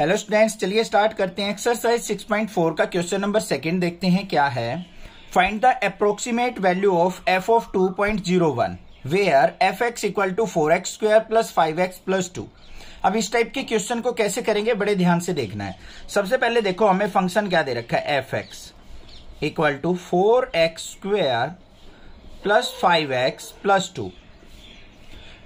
Hello students चलिए start करते हैं एक्सरसाइज 6.4 का क्वेश्चन नंबर सेकंड देखते हैं क्या है find the approximate value of F of 2.01 point zero one where F x equal to four X square plus five X plus two अब इस टाइप के क्वेश्चन को कैसे करेंगे बड़े ध्यान से देखना है सबसे पहले देखो हमें फंक्शन क्या दे रखा है F x equal to four X square plus five X plus two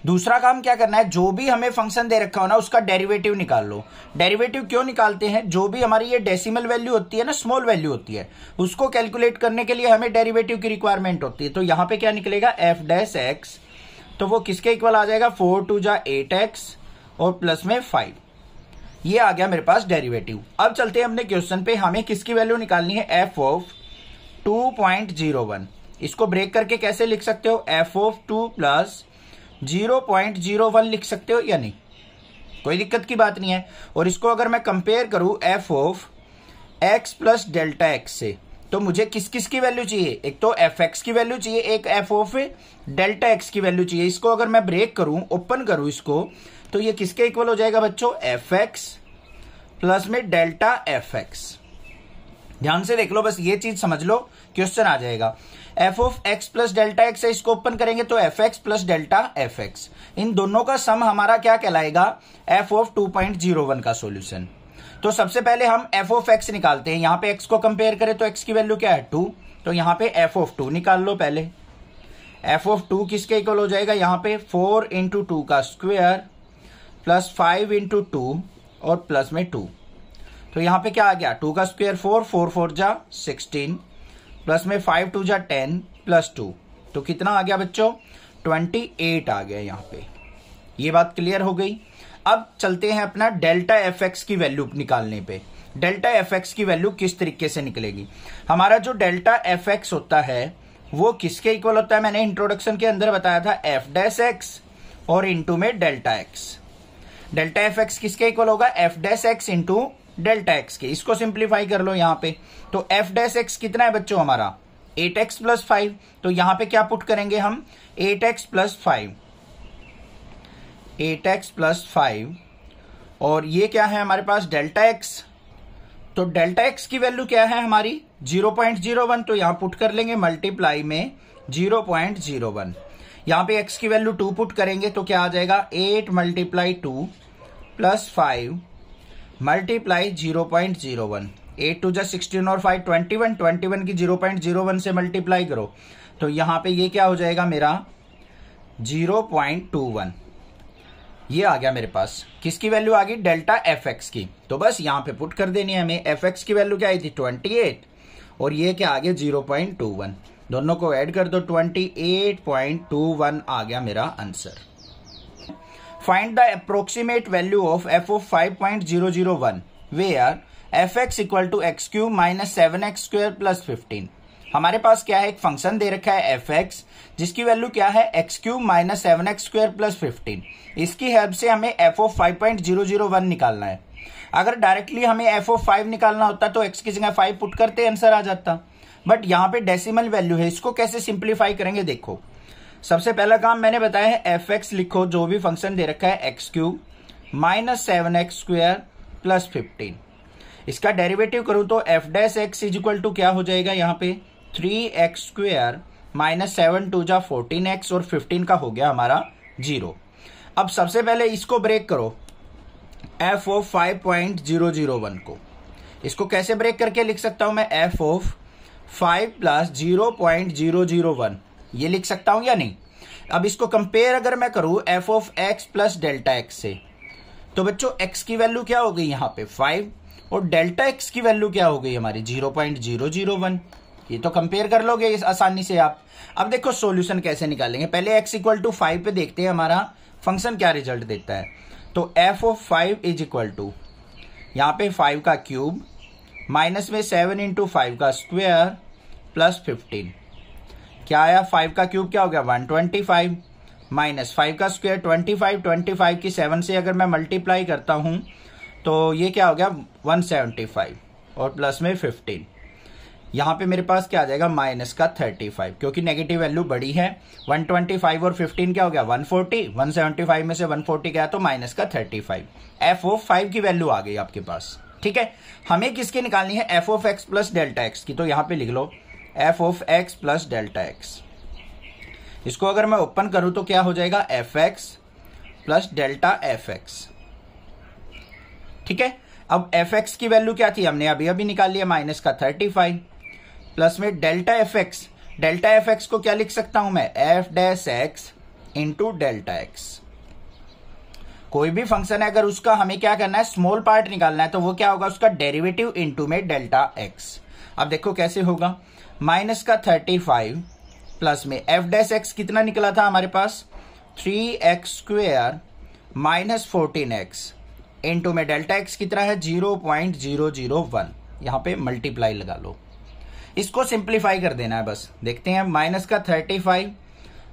दूसरा काम क्या करना है जो भी हमें फंक्शन दे रखा हो ना उसका डेरिवेटिव निकाल लो डेरिवेटिव क्यों निकालते हैं जो भी हमारी ये डेसिमल वैल्यू होती है ना स्मॉल वैल्यू होती है उसको कैलकुलेट करने के लिए हमें डेरिवेटिव की रिक्वायरमेंट होती है तो यहां पे क्या निकलेगा एफ डैश एक्स तो वो किसके इक्वल आ जाएगा फोर टू जा एट एक्स और प्लस में फाइव ये आ गया मेरे पास डेरिवेटिव अब चलते हैं अपने क्वेश्चन पे हमें किसकी वैल्यू निकालनी है F of two point zero one इसको ब्रेक करके कैसे लिख सकते हो F of two plus zero point zero one लिख सकते हो या नहीं कोई दिक्कत की बात नहीं है और इसको अगर मैं कंपेयर करूं F of x plus delta X से तो मुझे किस किस की वैल्यू चाहिए एक तो एफ एक्स की वैल्यू चाहिए एक एफ ऑफ डेल्टा एक्स की वैल्यू चाहिए इसको अगर मैं ब्रेक करूं ओपन करूं इसको तो ये किसके इक्वल हो जाएगा बच्चों एफ एक्स प्लस में डेल्टा एफ एक्स ध्यान से देख लो बस ये चीज समझ लो क्वेश्चन आ जाएगा F of x plus delta X है इसको ओपन करेंगे तो F x plus delta F X इन दोनों का सम हमारा क्या कहलाएगा F of two point zero one का सोल्यूशन तो सबसे पहले हम एफ ऑफ एक्स निकालते हैं यहां पे एक्स को कंपेयर करें तो एक्स की वैल्यू क्या है टू तो यहां पे एफ ऑफ टू निकाल लो पहले एफ ऑफ टू किसके इक्वल हो जाएगा यहां पे फोर इंटू टू का square plus five into two और प्लस में टू तो यहां पे क्या आ गया टू का स्क्वेयर फोर फोर फोर जा सिक्सटीन प्लस में फाइव टू जा टेन प्लस टू तो कितना आ गया बच्चों ट्वेंटी एट आ गया यहाँ पे ये बात क्लियर हो गई अब चलते हैं अपना डेल्टा एफ एक्स की वैल्यू निकालने पे डेल्टा एफ एक्स की वैल्यू किस तरीके से निकलेगी हमारा जो डेल्टा एफ एक्स होता है वो किसके इक्वल होता है मैंने इंट्रोडक्शन के अंदर बताया था एफ डैस एक्स और इंटू में delta x delta F x किसके इक्वल होगा F dash x into delta x के इसको सिंप्लीफाई कर लो यहां पे तो एफ डैश एक्स कितना है बच्चों हमारा एट एक्स प्लस फाइव तो यहां पे क्या पुट करेंगे हम eight X plus five eight X plus five और ये क्या है हमारे पास डेल्टा एक्स तो डेल्टा एक्स की वैल्यू क्या है हमारी जीरो पॉइंट जीरो वन तो यहां पुट कर लेंगे मल्टीप्लाई में जीरो पॉइंट जीरो वन यहां पर एक्स की वैल्यू टू पुट करेंगे तो क्या आ जाएगा eight multiply two plus five multiply zero point zero one eight two जै सिक्सटीन और five twenty one twenty one की जीरो पॉइंट जीरो वन से मल्टीप्लाई करो तो यहां पे ये क्या हो जाएगा मेरा जीरो पॉइंट टू वन ये आ गया मेरे पास किसकी वैल्यू आ गई डेल्टा एफ एक्स की तो बस यहाँ पे पुट कर देनी है हमें एफ एक्स की वैल्यू क्या आई थी ट्वेंटी एट और ये क्या आ गया जीरो पॉइंट टू वन दोनों को एड कर दो twenty eight point two one आ गया मेरा answer Find the approximate value of f of 5.001 where fx equal to X cube minus seven X square plus fifteen हमारे पास क्या है एक फंक्शन दे रखा है एफ एक्स जिसकी वैल्यू क्या है X cube minus seven X square plus fifteen इसकी हेल्प से हमें F of five point zero zero one निकालना है अगर डायरेक्टली हमें एफ ओ फाइव निकालना होता तो एक्स की जगह फाइव पुट करते आंसर आ जाता बट यहाँ पे डेसिमल वैल्यू है इसको कैसे सिंप्लीफाई करेंगे देखो सबसे पहला काम मैंने बताया है एफ एक्स लिखो जो भी फंक्शन दे रखा है x cube minus seven X square plus fifteen इसका डेरिवेटिव करूं तो F dash X is equal to क्या हो जाएगा यहाँ पे three x square minus seven two जा फोर्टीन एक्स और फिफ्टीन का हो गया हमारा जीरो अब सबसे पहले इसको ब्रेक करो F of five point zero zero one को इसको कैसे ब्रेक करके लिख सकता हूं मैं F of five plus zero point zero zero one ये लिख सकता हूं या नहीं अब इसको कंपेयर अगर मैं करूं F of x plus delta X से तो बच्चों एक्स की वैल्यू क्या हो गई यहां पे फाइव और डेल्टा एक्स की वैल्यू क्या हो गई हमारी zero point zero zero one ये तो कंपेयर कर लोगे इस आसानी से आप अब देखो सॉल्यूशन कैसे निकालेंगे पहले एक्स इक्वल टू फाइव पे देखते हैं हमारा फंक्शन क्या रिजल्ट देता है तो F of five is equal to यहां पे फाइव का क्यूब माइनस में सेवन इंटू फाइव का स्क्वेयर प्लस फिफ्टीन क्या आया फाइव का क्यूब क्या हो गया one twenty five minus five का square twenty five twenty five की सेवन से अगर मैं मल्टीप्लाई करता हूं तो ये क्या हो गया वन सेवेंटी फाइव और प्लस में फिफ्टीन यहाँ पे मेरे पास क्या आ जाएगा माइनस का थर्टी फाइव क्योंकि नेगेटिव वैल्यू बड़ी है वन ट्वेंटी फाइव और फिफ्टीन क्या हो गया one forty one seventy five में से वन फोर्टी गया तो माइनस का thirty five F of five की वैल्यू आ गई आपके पास ठीक है हमें किसकी निकालनी है F of X plus delta x की तो यहाँ पे लिख लो F of x plus delta X इसको अगर मैं ओपन करूं तो क्या हो जाएगा F x plus delta F X ठीक है अब एफ एक्स की वैल्यू क्या थी हमने अभी अभी निकाल लिया माइनस का थर्टी फाइव प्लस में delta F X delta F X को क्या लिख सकता हूं मैं F dash X into delta X कोई भी फंक्शन है अगर उसका हमें क्या करना है स्मॉल पार्ट निकालना है तो वो क्या होगा उसका डेरिवेटिव इंटू में डेल्टा एक्स अब देखो कैसे होगा माइनस का थर्टी फाइव प्लस में एफ डैस एक्स कितना निकला था हमारे पास three x square minus fourteen X into में डेल्टा एक्स कितना है zero point zero zero one यहाँ पे मल्टीप्लाई लगा लो इसको सिंप्लीफाई कर देना है बस देखते हैं माइनस का थर्टी फाइव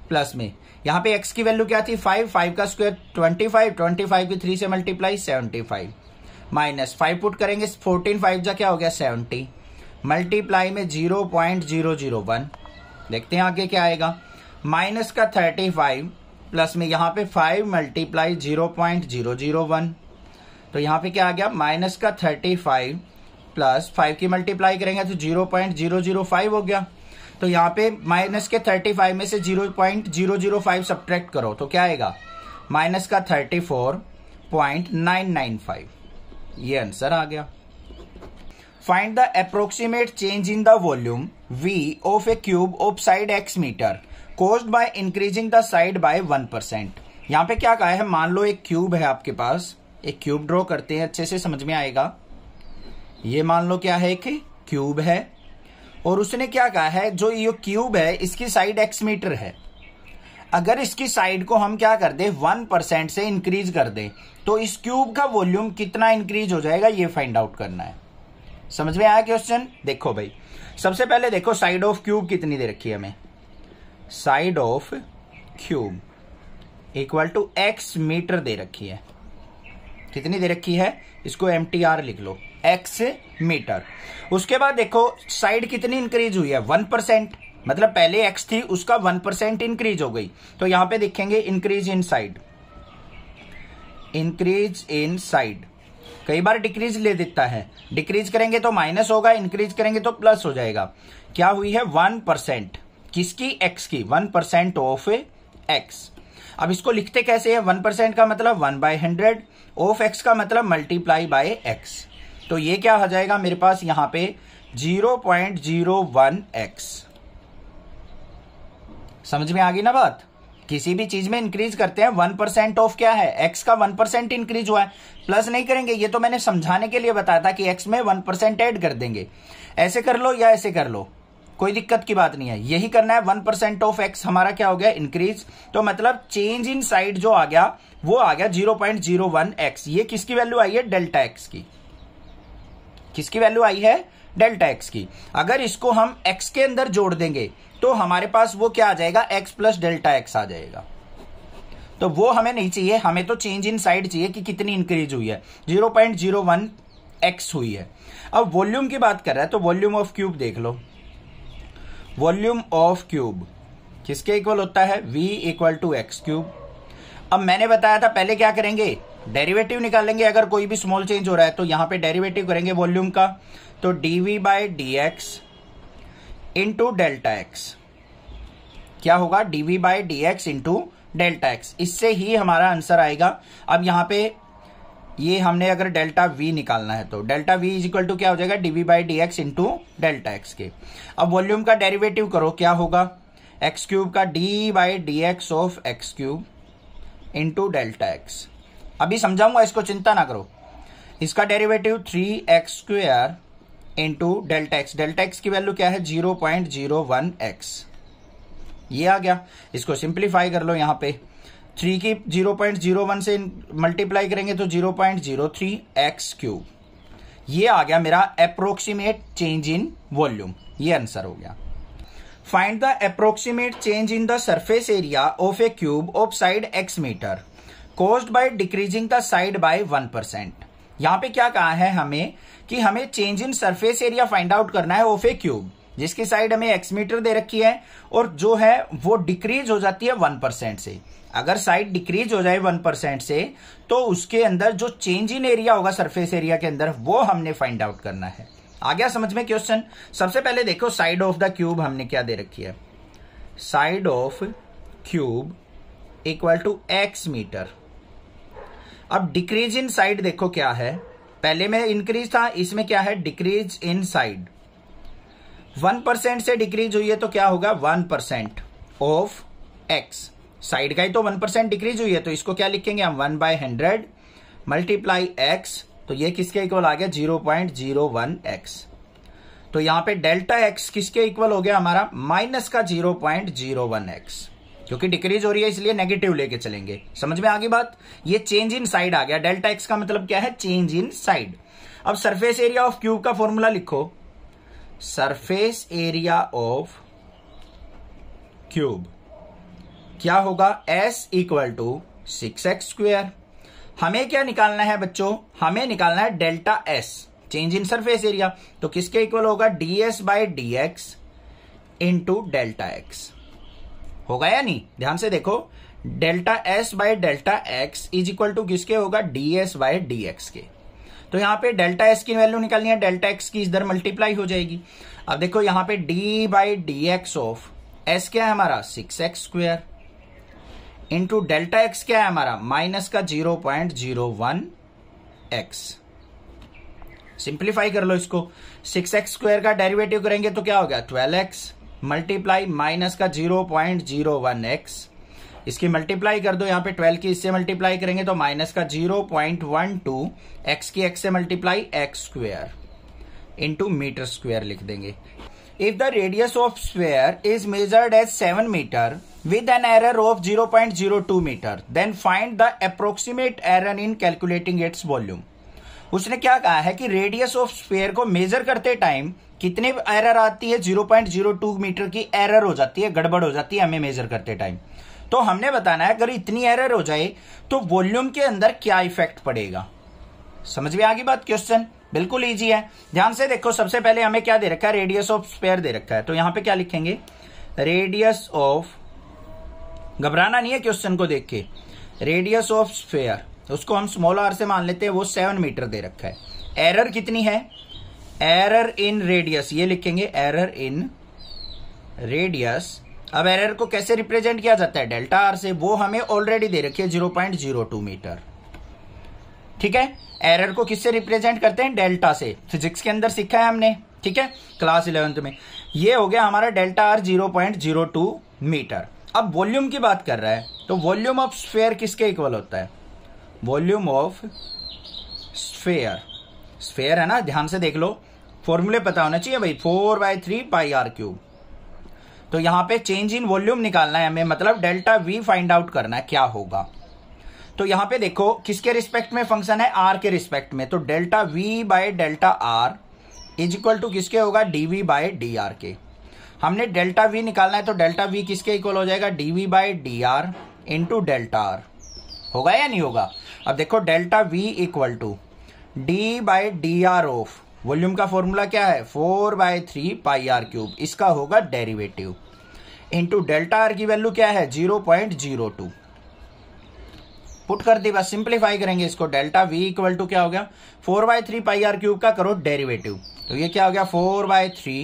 प्लस में यहाँ पे एक्स की वैल्यू क्या थी फाइव फाइव का square twenty five twenty five की थ्री से multiply seventy five minus five put करेंगे फोर्टीन फाइव जा क्या हो गया सेवेंटी मल्टीप्लाई में zero point zero zero one देखते हैं आगे क्या आएगा माइनस का थर्टी फाइव प्लस में यहाँ पे five multiply zero point zero zero one तो यहाँ पे क्या आ गया माइनस का थर्टी फाइव प्लस फाइव की मल्टीप्लाई करेंगे तो zero point zero zero five हो गया तो यहाँ पे माइनस के थर्टी फाइव में से zero point zero zero five subtract करो तो क्या आएगा माइनस का thirty four point nine nine five ये आंसर आ गया the approximate change in the volume V of a cube of side x metre caused by increasing the side by one percent यहाँ पे क्या कहा है मान लो एक क्यूब है आपके पास एक क्यूब ड्रॉ करते हैं अच्छे से समझ में आएगा ये मान लो क्या है कि क्यूब है और उसने क्या कहा है जो ये क्यूब है इसकी साइड एक्स मीटर है अगर इसकी साइड को हम क्या कर दे वन परसेंट से इंक्रीज कर दे तो इस क्यूब का वॉल्यूम कितना इंक्रीज हो जाएगा ये फाइंड आउट करना है समझ में आया क्वेश्चन देखो भाई सबसे पहले देखो साइड ऑफ क्यूब कितनी दे रखी है हमें side of cube equal to x metre दे रखी है कितनी दे रखी है इसको एम लिख लो एक्स मीटर उसके बाद देखो साइड कितनी इंक्रीज हुई है वन परसेंट मतलब पहले एक्स थी उसका वन परसेंट इंक्रीज हो गई तो यहां पे देखेंगे increase in side increase in side कई बार डिक्रीज ले देता है डिक्रीज करेंगे तो माइनस होगा इंक्रीज करेंगे तो प्लस हो जाएगा क्या हुई है वन परसेंट किसकी एक्स की वन परसेंट ऑफ एक्स अब इसको लिखते कैसे है वन परसेंट का मतलब one by hundred of X का मतलब मल्टीप्लाई बाय एक्स तो ये क्या हो जाएगा मेरे पास यहां पे zero point zero one X समझ में आ गई ना बात किसी भी चीज में इंक्रीज करते हैं वन परसेंट ऑफ क्या है एक्स का वन परसेंट इंक्रीज हुआ है प्लस नहीं करेंगे ये तो मैंने समझाने के लिए बताया था कि एक्स में वन परसेंट एड कर देंगे ऐसे कर लो या ऐसे कर लो कोई दिक्कत की बात नहीं है यही करना है वन परसेंट ऑफ एक्स हमारा क्या हो गया इंक्रीज तो मतलब चेंज इन साइड जो आ गया वो आ गया zero point zero one x ये किसकी वैल्यू आई है डेल्टा एक्स की किसकी वैल्यू आई है डेल्टा एक्स की अगर इसको हम एक्स के अंदर जोड़ देंगे तो हमारे पास वो क्या आ जाएगा एक्स प्लस डेल्टा एक्स आ जाएगा तो वो हमें नहीं चाहिए हमें तो चेंज इन साइड चाहिए कि कितनी इंक्रीज हुई है zero point zero one X हुई है अब वॉल्यूम की बात कर रहा है तो वॉल्यूम ऑफ क्यूब देख लो वॉल्यूम ऑफ क्यूब किसके इक्वल होता है v equal to X cube अब मैंने बताया था पहले क्या करेंगे डेरिवेटिव निकालेंगे अगर कोई भी स्मॉल चेंज हो रहा है तो यहां पे डेरिवेटिव करेंगे वॉल्यूम का तो dv v by d x into delta x क्या होगा d v by d x into delta x इससे ही हमारा आंसर आएगा अब यहां पे ये हमने अगर डेल्टा वी निकालना है तो delta v is equal to क्या हो जाएगा dv by d x into delta x के अब वॉल्यूम का डेरिवेटिव करो क्या होगा एक्स क्यूब का d by d x of x cube into delta x अभी समझाऊंगा इसको चिंता ना करो इसका derivative three x square into delta x delta x की वैल्यू क्या है zero point zero one x ये आ गया इसको सिंप्लीफाई कर लो यहां पे थ्री की जीरो पॉइंट जीरो वन से मल्टीप्लाई करेंगे तो zero point zero three x cube ये आ गया मेरा अप्रोक्सीमेट चेंज इन वॉल्यूम ये आंसर हो गया find the approximate change in the surface area of a cube of side x metre by decreasing the side by one percent यहां पे क्या कहा है हमें कि हमें change in surface area find out करना है ऑफ ए क्यूब जिसकी साइड हमें एक्स मीटर दे रखी है और जो है वो डिक्रीज हो जाती है वन परसेंट से अगर साइड डिक्रीज हो जाए वन परसेंट से तो उसके अंदर जो चेंज इन एरिया होगा सरफेस एरिया के अंदर वो हमने फाइंड आउट करना है आ गया समझ में क्वेश्चन सबसे पहले देखो साइड ऑफ द क्यूब हमने क्या दे रखी है side of cube equal to x metre अब डिक्रीज इन साइड देखो क्या है पहले में इंक्रीज था इसमें क्या है decrease in side one percent से डिक्रीज हुई है तो क्या होगा one percent of x side का ही तो वन परसेंट डिक्रीज हुई है तो इसको क्या लिखेंगे हम one by hundred multiply x तो ये किसके इक्वल आ गया zero point zero one x तो यहां पे डेल्टा एक्स किसके इक्वल हो गया हमारा माइनस का zero point zero one x क्योंकि डिक्रीज हो रही है इसलिए नेगेटिव लेके चलेंगे समझ में आगे बात ये चेंज इन साइड आ गया डेल्टा एक्स का मतलब क्या है चेंज इन साइड अब सरफेस एरिया ऑफ क्यूब का फॉर्मूला लिखो सरफेस एरिया ऑफ क्यूब क्या होगा s equal to six x square हमें क्या निकालना है बच्चों हमें निकालना है delta s change in surface area तो किसके इक्वल होगा d s by d x into delta x होगा या नहीं ध्यान से देखो delta s by delta x is equal to किसके होगा d S by d x के तो यहां पे डेल्टा एस की वैल्यू निकालनी है डेल्टा एक्स की इधर मल्टीप्लाई हो जाएगी अब देखो यहां पे d by d x of s क्या है हमारा six x square into delta x क्या है हमारा माइनस का zero point zero one x simplify कर लो इसको सिक्स एक्स स्क्वायर का डेरिवेटिव करेंगे तो क्या हो गया ट्वेल्व एक्स मल्टीप्लाई माइनस का zero point zero one x इसकी मल्टीप्लाई कर दो यहाँ पे ट्वेल्व की इससे मल्टीप्लाई करेंगे तो माइनस का zero point one two x की एक्स से multiply x square into metre square लिख देंगे if the radius of square is measured as seven metre with an error of zero point zero two metre then find the approximate error in calculating its volume उसने क्या कहा है कि radius of sphere को measure करते time कितने error आती है 0.02 मीटर की एरर हो जाती है गड़बड़ हो जाती है हमें मेजर करते टाइम तो हमने बताना है अगर इतनी एरर हो जाए तो वॉल्यूम के अंदर क्या इफेक्ट पड़ेगा समझ में आ गई बात क्वेश्चन बिल्कुल ईजी है ध्यान से देखो सबसे पहले हमें क्या दे रखा है रेडियस ऑफ स्पेयर दे रखा है तो यहां पर क्या लिखेंगे रेडियस ऑफ घबराना नहीं है क्वेश्चन को देख के रेडियस ऑफ स्पेयर तो उसको हम स्मॉल आर से मान लेते हैं वो सेवन मीटर दे रखा है एरर कितनी है एरर इन रेडियस ये लिखेंगे एरर इन रेडियस अब एरर को कैसे रिप्रेजेंट किया जाता है डेल्टा आर से वो हमें ऑलरेडी दे रखी है zero point zero two metre ठीक है एरर को किससे रिप्रेजेंट करते हैं डेल्टा से फिजिक्स के अंदर सीखा है हमने ठीक है क्लास इलेवेंथ में ये हो गया हमारा delta r zero point zero two metre अब वॉल्यूम की बात कर रहा है तो वॉल्यूम ऑफ स्फेयर किसके इक्वल होता है वॉल्यूम ऑफ स्फेयर स्फेयर है ना ध्यान से देख लो फॉर्मूले पता होना चाहिए भाई four by three pi r cube तो यहां पे चेंज इन वॉल्यूम निकालना है हमें मतलब डेल्टा वी फाइंड आउट करना है क्या होगा तो यहां पे देखो किसके रिस्पेक्ट में फंक्शन है आर के रिस्पेक्ट में तो delta we by delta r is equal to किसके होगा डीवी बाय डी आर के हमने डेल्टा वी निकालना है तो डेल्टा वी किसके इक्वल हो जाएगा dv by d r into delta r होगा या नहीं होगा अब देखो delta v equal to d by d r of volume का फॉर्मूला क्या है four by three pi r cube इसका होगा डेरिवेटिव इंटू डेल्टा आर की वैल्यू क्या है zero point zero two put कर दी बस सिंप्लीफाई करेंगे इसको डेल्टा वी इक्वल टू क्या हो गया four by three pi r cube का करो डेरिवेटिव तो ये क्या हो गया four by three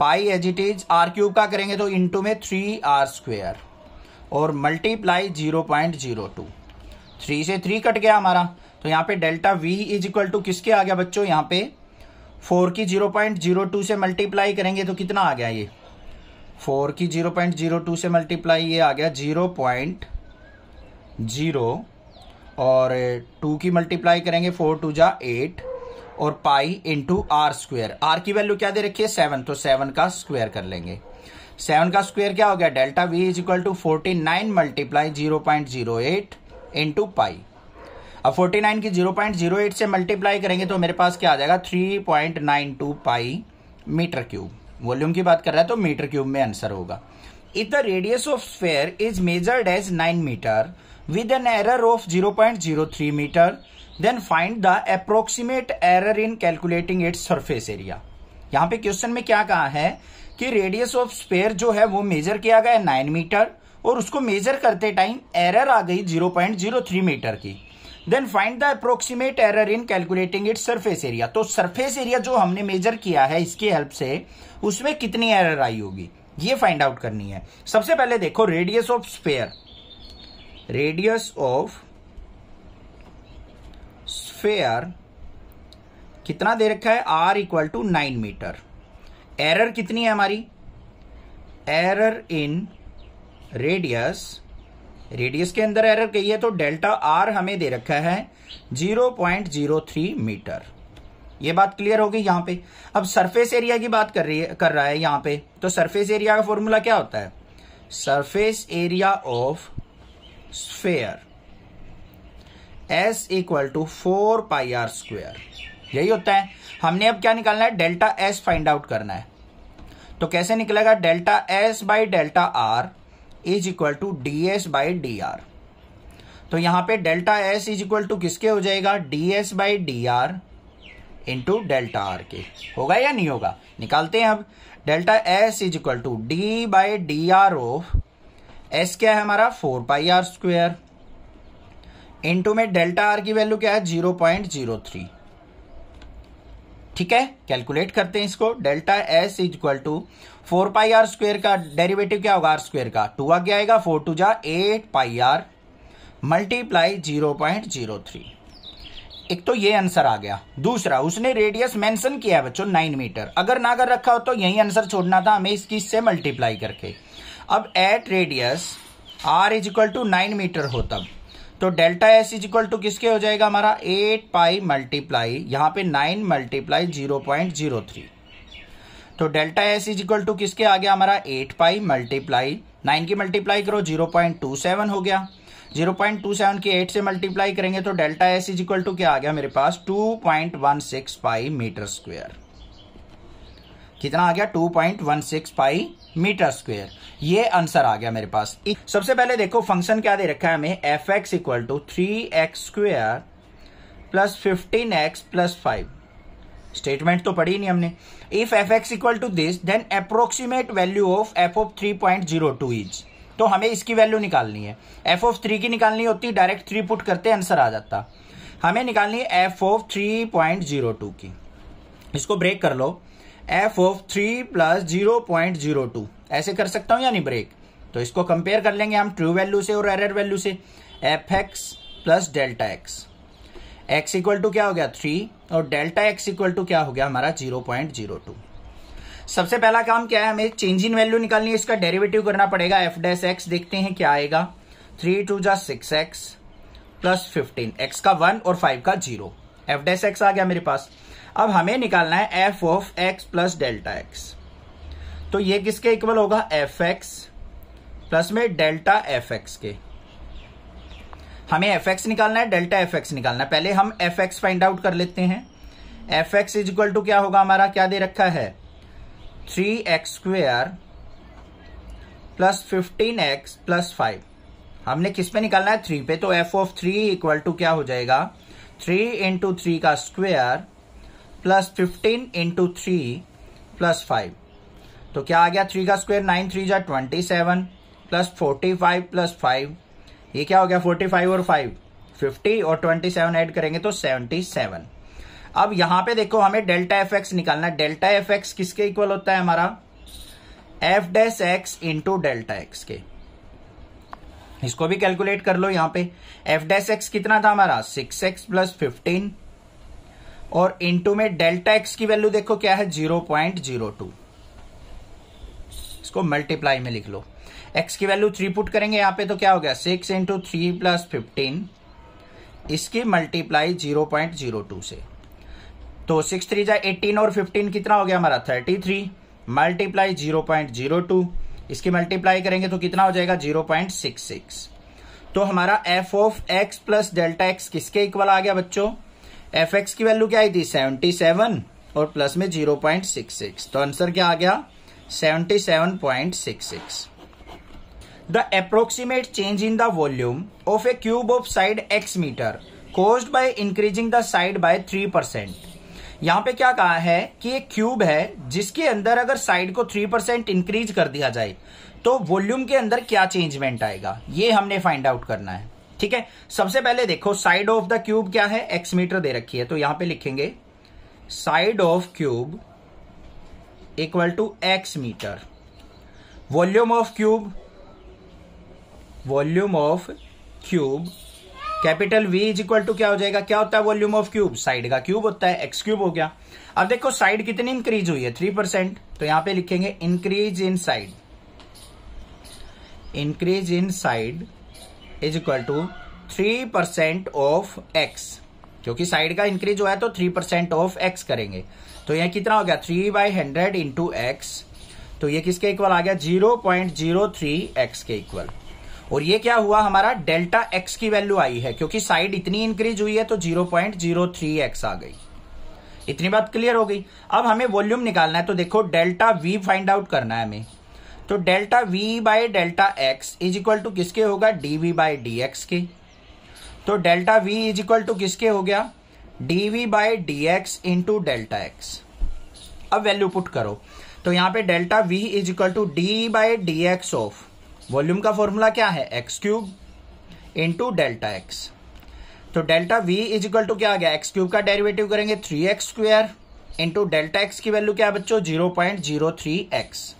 pi as it is r cube का करेंगे तो इंटू में थ्री आर स्क्वेयर और multiply zero point zero two three से थ्री कट गया हमारा तो यहाँ पे delta we is equal to किसके आ गया बच्चों यहाँ पे फोर की जीरो पॉइंट जीरो टू से मल्टीप्लाई करेंगे तो कितना आ गया ये फोर की जीरो पॉइंट जीरो टू से मल्टीप्लाई ये आ गया जीरो पॉइंट जीरो और टू की मल्टीप्लाई करेंगे फोर टू जा एट और pi into r square r की वैल्यू क्या दे रखी है सेवन तो सेवन का स्क्वेयर कर लेंगे सेवन का स्क्वेयर क्या हो गया delta we is equal to forty nine multiply zero point zero eight into pi अब फोर्टी नाइन की जीरो पॉइंट जीरो एट से मल्टीप्लाई करेंगे तो मेरे पास क्या आ जाएगा three point nine two pi metre cube volume की बात कर रहा है तो मीटर क्यूब में आंसर होगा if the radius of sphere is measured as nine metre with an error of zero point zero three metre then find the approximate error in calculating its surface area यहां पे question में क्या कहा है कि radius of spare जो है वो मेजर किया गया है नाइन मीटर और उसको मेजर करते टाइम एरर आ गई 0.03 मीटर की then find the approximate error in calculating it surface area तो सरफेस एरिया जो हमने मेजर किया है इसकी हेल्प से उसमें कितनी एरर आई होगी ये फाइंड आउट करनी है सबसे पहले देखो radius of sphere radius of sphere कितना दे रखा है r equal to nine metre error कितनी है हमारी एरर इन रेडियस रेडियस के अंदर एरर कही है तो डेल्टा आर हमें दे रखा है 0.03 मीटर ये बात क्लियर हो गई यहाँ पे अब सरफेस एरिया की बात कर रही है कर रहा है यहां पे तो सरफेस एरिया का फॉर्मूला क्या होता है surface area of sphere s equal to four pi r square यही होता है हमने अब क्या निकालना है डेल्टा एस फाइंड आउट करना है तो कैसे निकलेगा delta s by delta r is equal to d s by d r तो यहां पे delta s is equal to किसके हो जाएगा d s by d r into delta r के होगा या नहीं होगा निकालते हैं अब delta s is equal to d by d r of s क्या है हमारा four pi r square into में डेल्टा आर की वैल्यू क्या है जीरो पॉइंट जीरो थ्री ठीक है कैलकुलेट करते हैं इसको delta s is equal to four pi r square का डेरिवेटिव क्या होगा आर स्क्वेयर का टू गया आएगा फोर टू जा eight pi r multiply zero point zero three एक तो ये आंसर आ गया दूसरा उसने रेडियस मेंशन किया है बच्चों नाइन मीटर अगर ना कर रखा हो तो यही आंसर छोड़ना था हमें इसकी इससे मल्टीप्लाई करके अब at radius r is equal to nine metre हो तब तो delta s is equal to किसके हो जाएगा हमारा एट पाई मल्टीप्लाई यहाँ पे nine multiply zero point zero three तो delta s is equal to किसके आ गया हमारा एट पाई मल्टीप्लाई नाइन की मल्टीप्लाई करो जीरो पॉइंट टू सेवन हो गया जीरो पॉइंट टू सेवन की एट से मल्टीप्लाई करेंगे तो delta s is equal to क्या आ गया मेरे पास two point one six pi metre square कितना आ गया two point one six pi metre square ये आंसर आ गया मेरे पास सबसे पहले देखो फंक्शन क्या दे रखा है हमें f x equal to three x square plus fifteen x plus five statement तो पढ़ी नहीं हमने if f x equal to this then approximate value of F of three point zero two is तो हमें इसकी वैल्यू निकालनी है F of three की निकालनी होती डायरेक्ट थ्री पुट करते आंसर आ जाता हमें निकालनी है F of three point zero two की इसको ब्रेक कर लो F of three plus zero point zero two ऐसे कर सकता हूं या नहीं ब्रेक तो इसको कंपेयर कर लेंगे हम ट्रू वैल्यू से और एरर वैल्यू से f x plus delta x x equal to क्या हो गया थ्री और डेल्टा एक्स इक्वल टू क्या हो गया हमारा जीरो पॉइंट जीरो टू सबसे पहला काम क्या है हमें चेंज इन वैल्यू निकालनी है इसका डेरिवेटिव करना पड़ेगा एफ डैस एक्स देखते हैं क्या आएगा थ्री टू जा six x plus fifteen x का वन और फाइव का जीरो एफ डैस एक्स आ गया मेरे पास अब हमें निकालना है F of x plus delta x तो ये किसके इक्वल होगा एफ एक्स प्लस में डेल्टा एफ एक्स के हमें एफ एक्स निकालना है डेल्टा एफ एक्स निकालना है पहले हम एफ एक्स फाइंड आउट कर लेते हैं f x is equal to क्या होगा हमारा क्या दे रखा है three x square plus fifteen x plus five हमने किस पे निकालना है थ्री पे तो F of three equal to क्या हो जाएगा थ्री इंटू थ्री का square plus fifteen into three plus five तो क्या आ गया थ्री का स्क्वेयर नाइन थ्री जा twenty seven plus forty five plus five ये क्या हो गया फोर्टी फाइव और फाइव फिफ्टी और ट्वेंटी सेवन एड करेंगे तो सेवेंटी सेवन अब यहां पे देखो हमें डेल्टा एफ एक्स निकालना डेल्टा एफ एक्स किसके इक्वल होता है हमारा f dash x into delta x के इसको भी कैलकुलेट कर लो यहां पे एफ डैस एक्स कितना था हमारा सिक्स एक्स प्लस फिफ्टीन और इंटू में डेल्टा एक्स की वैल्यू देखो क्या है जीरो पॉइंट जीरो टू इसको मल्टीप्लाई में लिख लो एक्स की वैल्यू थ्री पुट करेंगे यहाँ पे तो क्या हो गया six into three plus fifteen इसकी multiply zero point zero two से तो सिक्स थ्री जाए एटीन और फिफ्टीन कितना हो गया हमारा thirty three multiply zero point zero two इसकी मल्टीप्लाई करेंगे तो कितना हो जाएगा जीरो पॉइंट सिक्स सिक्स तो हमारा f of x plus delta x किसके इक्वल आ गया बच्चों एफ एक्स की वैल्यू क्या आई थी सेवेंटी सेवन और प्लस में जीरो पॉइंट सिक्स सिक्स तो आंसर क्या आ गया seventy seven point six six the approximate change in the volume of a cube of side x meter caused by increasing the side by 3%. यहाँ पे क्या कहा है कि एक क्यूब है जिसके अंदर अगर साइड को 3% इंक्रीज कर दिया जाए तो वॉल्यूम के अंदर क्या चेंजमेंट आएगा ये हमने फाइंड आउट करना है ठीक है सबसे पहले देखो साइड ऑफ द क्यूब क्या है एक्स मीटर दे रखी है तो यहां पे लिखेंगे side of cube equal to x meter volume of cube volume of cube capital V is equal to क्या हो जाएगा क्या होता है वॉल्यूम ऑफ क्यूब साइड का क्यूब होता है एक्स क्यूब हो गया अब देखो साइड कितनी इंक्रीज हुई है थ्री परसेंट तो यहां पे लिखेंगे increase in side increase in side is equal to three percent of x क्योंकि साइड का इंक्रीज हुआ है तो थ्री परसेंट ऑफ एक्स करेंगे तो यह कितना हो गया three by hundred into x तो ये किसके इक्वल आ गया zero point zero three x के इक्वल और ये क्या हुआ हमारा डेल्टा एक्स की वैल्यू आई है क्योंकि साइड इतनी इंक्रीज हुई है तो zero point zero three x आ गई इतनी बात क्लियर हो गई अब हमें वॉल्यूम निकालना है तो देखो डेल्टा वी फाइंड आउट करना है हमें तो delta we by delta x is equal to किसके होगा d V by d x के तो delta we is equal to किसके हो गया d V by d x into delta x अब वैल्यू पुट करो तो यहां पे delta we is equal to d by d x of volume का फॉर्मूला क्या है x cube into delta x तो delta we is equal to क्या आ गया एक्स क्यूब का डेरिवेटिव करेंगे three x square into delta x की वैल्यू क्या बच्चों zero point zero three x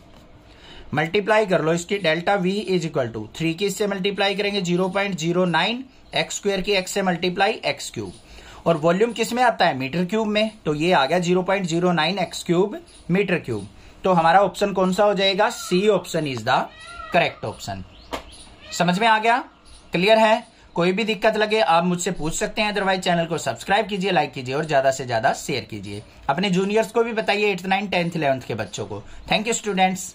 multiply कर लो इसकी delta we is equal to three की इससे मल्टीप्लाई करेंगे zero point zero nine x square की एक्स से मल्टीप्लाई एक्स क्यूब और वॉल्यूम किस में आता है मीटर क्यूब में तो ये आ गया zero point zero nine x cube meter cube तो हमारा ऑप्शन कौन सा हो जाएगा C option is the correct option समझ में आ गया क्लियर है कोई भी दिक्कत लगे आप मुझसे पूछ सकते हैं अदरवाइज चैनल को सब्सक्राइब कीजिए लाइक कीजिए और ज्यादा से ज्यादा शेयर कीजिए अपने जूनियर्स को भी बताइए एट्थ नाइन टेंथ इलेवंथ के बच्चों को थैंक यू स्टूडेंट्स